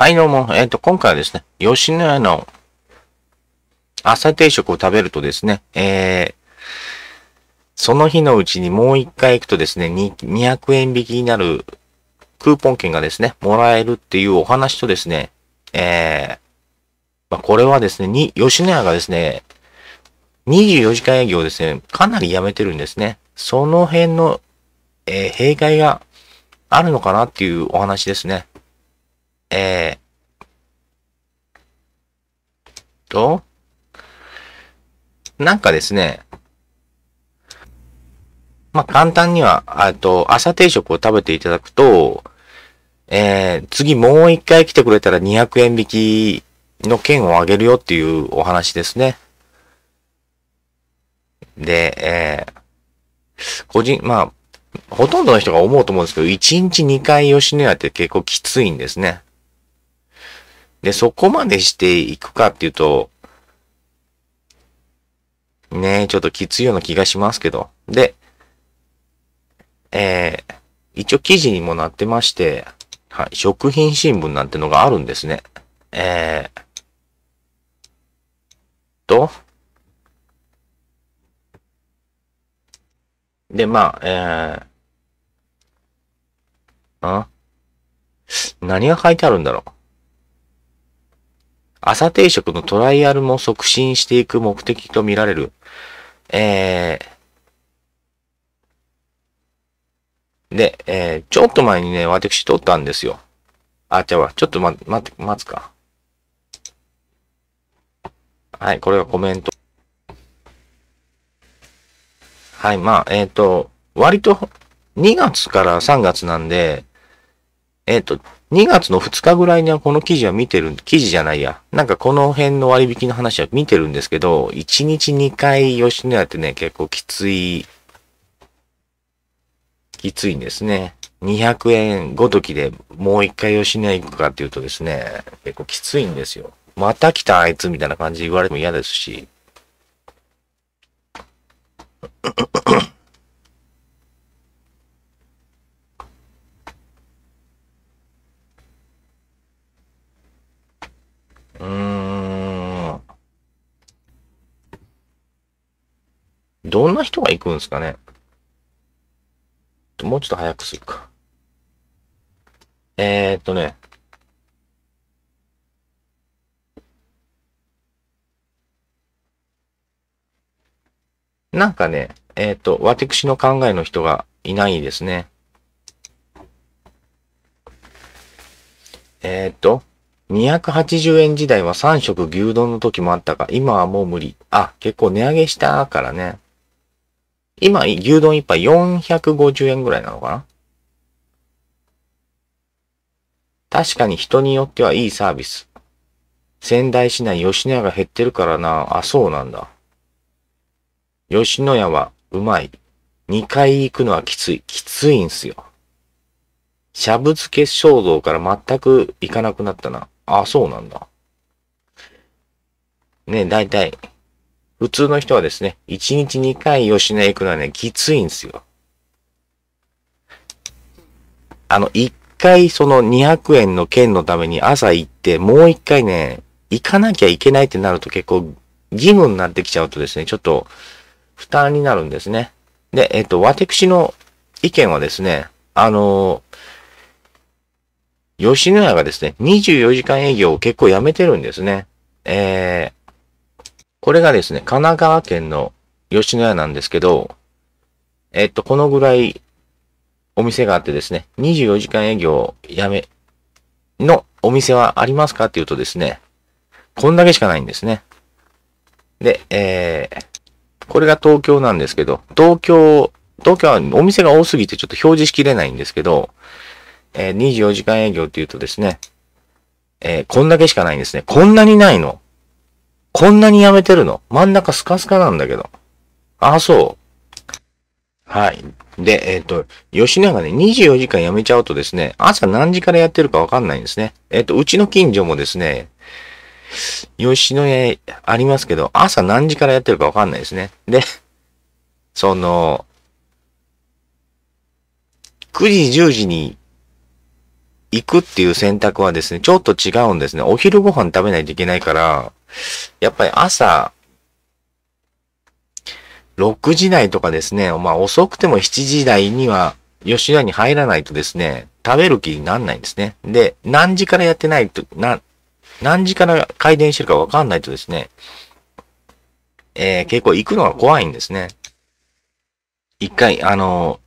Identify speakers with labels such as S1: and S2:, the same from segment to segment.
S1: はい、どうも。えっ、ー、と、今回はですね、吉野家の朝定食を食べるとですね、えー、その日のうちにもう一回行くとですね、200円引きになるクーポン券がですね、もらえるっていうお話とですね、えー、まあ、これはですね、に、吉野家がですね、24時間営業ですね、かなりやめてるんですね。その辺の、えー、弊害があるのかなっていうお話ですね。えー、と、なんかですね、まあ、簡単には、あと、朝定食を食べていただくと、えー、次もう一回来てくれたら200円引きの券をあげるよっていうお話ですね。で、えー、個人、まあ、ほとんどの人が思うと思うんですけど、1日2回吉野家って結構きついんですね。で、そこまでしていくかっていうと、ねえ、ちょっときついような気がしますけど。で、えー、一応記事にもなってまして、はい、食品新聞なんてのがあるんですね。えー、と、で、まあ、えー、あ何が書いてあるんだろう朝定食のトライアルも促進していく目的とみられる。えー、で、えー、ちょっと前にね、私撮ったんですよ。あ、じゃあ、ちょっとま、待って、待つか。はい、これはコメント。はい、まあ、えっ、ー、と、割と2月から3月なんで、えっ、ー、と、2月の2日ぐらいにはこの記事は見てる、記事じゃないや。なんかこの辺の割引の話は見てるんですけど、1日2回吉野家ってね、結構きつい、きついんですね。200円ごときでもう1回吉野家行くかっていうとですね、結構きついんですよ。また来たあいつみたいな感じで言われても嫌ですし。どんな人が行くんですかねもうちょっと早くするか。えー、っとね。なんかね、えー、っと、私の考えの人がいないですね。えー、っと、280円時代は3食牛丼の時もあったが、今はもう無理。あ、結構値上げしたからね。今、牛丼一杯450円ぐらいなのかな確かに人によってはいいサービス。仙台市内吉野家が減ってるからな。あ、そうなんだ。吉野家はうまい。2回行くのはきつい。きついんすよ。しゃぶ漬け衝動から全く行かなくなったな。あ、そうなんだ。ねえ、だいたい普通の人はですね、1日2回吉野へ行くのはね、きついんですよ。あの、1回その200円の券のために朝行って、もう1回ね、行かなきゃいけないってなると結構義務になってきちゃうとですね、ちょっと負担になるんですね。で、えっと、私の意見はですね、あの吉野家がですね、24時間営業を結構やめてるんですね。えー、これがですね、神奈川県の吉野家なんですけど、えっと、このぐらいお店があってですね、24時間営業やめ、のお店はありますかっていうとですね、こんだけしかないんですね。で、えー、これが東京なんですけど、東京、東京はお店が多すぎてちょっと表示しきれないんですけど、えー、24時間営業っていうとですね、えー、こんだけしかないんですね。こんなにないのこんなにやめてるの真ん中スカスカなんだけど。ああ、そう。はい。で、えっ、ー、と、吉永ね、24時間やめちゃうとですね、朝何時からやってるかわかんないんですね。えっ、ー、と、うちの近所もですね、吉野家ありますけど、朝何時からやってるかわかんないですね。で、その、9時、10時に行くっていう選択はですね、ちょっと違うんですね。お昼ご飯食べないといけないから、やっぱり朝、6時台とかですね、まあ遅くても7時台には吉田に入らないとですね、食べる気になんないんですね。で、何時からやってないと、な、何時から開店してるかわかんないとですね、えー、結構行くのが怖いんですね。一回、あの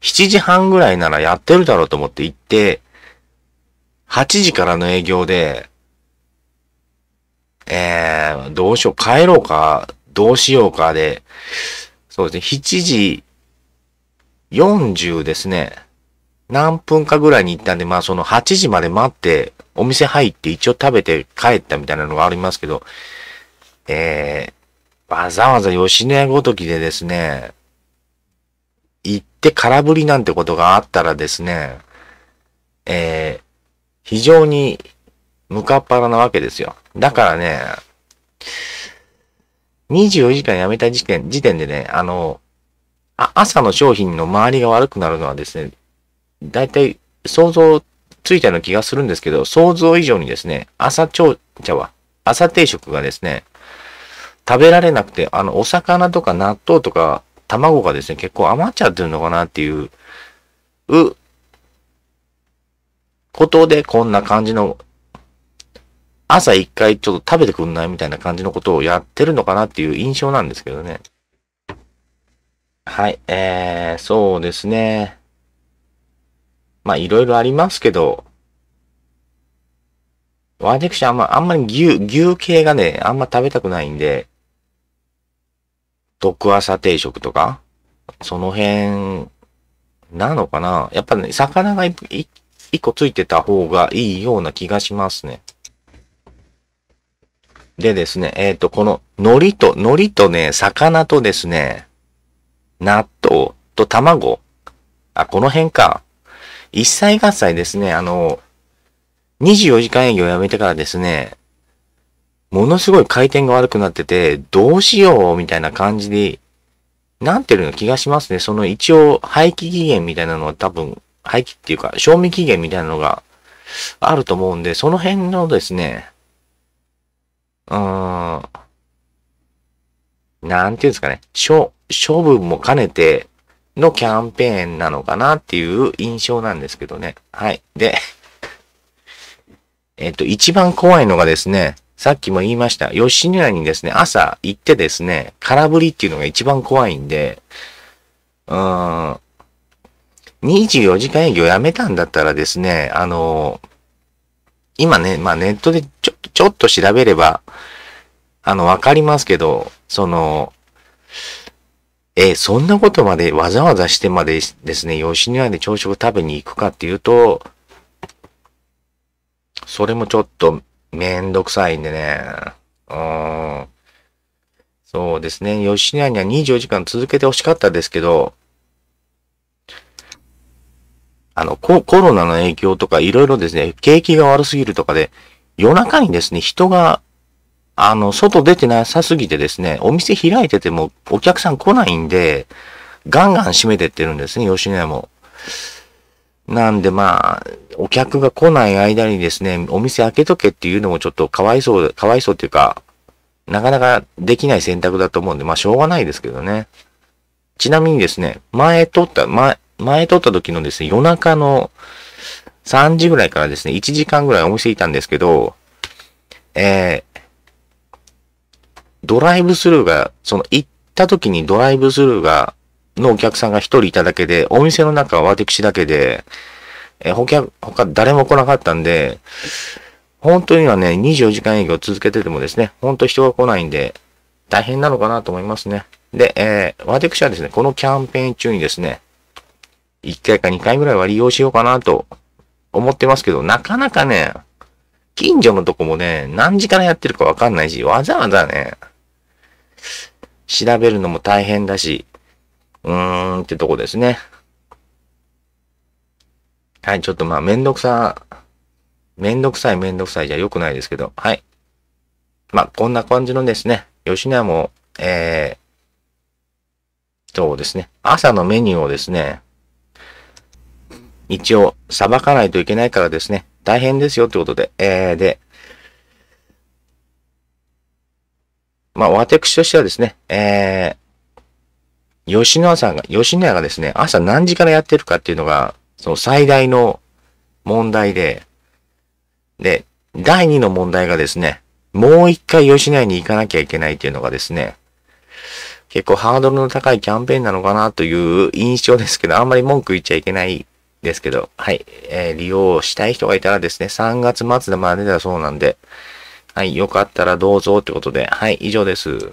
S1: ー、7時半ぐらいならやってるだろうと思って行って、8時からの営業で、えー、どうしよう、帰ろうか、どうしようかで、そうですね、7時40ですね、何分かぐらいに行ったんで、まあその8時まで待って、お店入って一応食べて帰ったみたいなのがありますけど、えー、わざわざ吉野家ごときでですね、行って空振りなんてことがあったらですね、えー、非常にムカッパラなわけですよ。だからね、24時間やめた時点、時点でね、あの、あ朝の商品の周りが悪くなるのはですね、だいたい想像ついたような気がするんですけど、想像以上にですね、朝朝茶は、朝定食がですね、食べられなくて、あの、お魚とか納豆とか卵がですね、結構余っちゃってるのかなっていう、う、ことでこんな感じの朝一回ちょっと食べてくんないみたいな感じのことをやってるのかなっていう印象なんですけどね。はい、えー、そうですね。まあ、いろいろありますけど、私あんま、あんまり牛、牛系がね、あんま食べたくないんで、毒朝定食とか、その辺、なのかなやっぱね、魚が一個ついてた方がいいような気がしますね。でですね、えっ、ー、と、この海苔と、海苔とね、魚とですね、納豆と卵。あ、この辺か。一歳合歳ですね、あの、24時間営業やめてからですね、ものすごい回転が悪くなってて、どうしようみたいな感じで、なんていうの気がしますね。その一応、廃棄期限みたいなのは多分、廃棄っていうか、賞味期限みたいなのがあると思うんで、その辺のですね、うーん、なんていうんですかね、処、処分も兼ねてのキャンペーンなのかなっていう印象なんですけどね。はい。で、えっと、一番怖いのがですね、さっきも言いました、吉野家にですね、朝行ってですね、空振りっていうのが一番怖いんで、うーん、24時間営業やめたんだったらですね、あの今ね、まあネットでちょ、ちょっと調べれば、あの、わかりますけど、その、えそんなことまでわざわざしてまでですね、吉野家で朝食食べに行くかっていうと、それもちょっとめんどくさいんでね。うん。そうですね。吉野家には24時間続けてほしかったですけど、あの、コロナの影響とかいろいろですね、景気が悪すぎるとかで、夜中にですね、人が、あの、外出てなさすぎてですね、お店開いててもお客さん来ないんで、ガンガン閉めてってるんですね、吉野家も。なんでまあ、お客が来ない間にですね、お店開けとけっていうのもちょっとかわいそう、かわいそうっていうか、なかなかできない選択だと思うんで、まあしょうがないですけどね。ちなみにですね、前撮った、前、前撮った時のですね、夜中の3時ぐらいからですね、1時間ぐらいお店いたんですけど、えー、ドライブスルーが、その行った時にドライブスルーが、のお客さんが一人いただけで、お店の中は私だけで、えー、他、他誰も来なかったんで、本当にはね、24時間営業続けててもですね、本当人が来ないんで、大変なのかなと思いますね。で、えー、私はですね、このキャンペーン中にですね、1回か2回ぐらいは利用しようかなと思ってますけど、なかなかね、近所のとこもね、何時からやってるかわかんないし、わざわざね、調べるのも大変だし、うーんってとこですね。はい、ちょっとまあめんどくさ、めんどくさいめんどくさいじゃ良くないですけど、はい。まあこんな感じのですね、吉野家も、えー、そうですね、朝のメニューをですね、一応、裁かないといけないからですね、大変ですよってことで、えー、で、まあ、私としてはですね、えー、吉野さんが、吉野家がですね、朝何時からやってるかっていうのが、その最大の問題で、で、第2の問題がですね、もう一回吉野家に行かなきゃいけないっていうのがですね、結構ハードルの高いキャンペーンなのかなという印象ですけど、あんまり文句言っちゃいけないですけど、はい。えー、利用したい人がいたらですね、3月末までだそうなんで、はい。よかったらどうぞってことで、はい。以上です。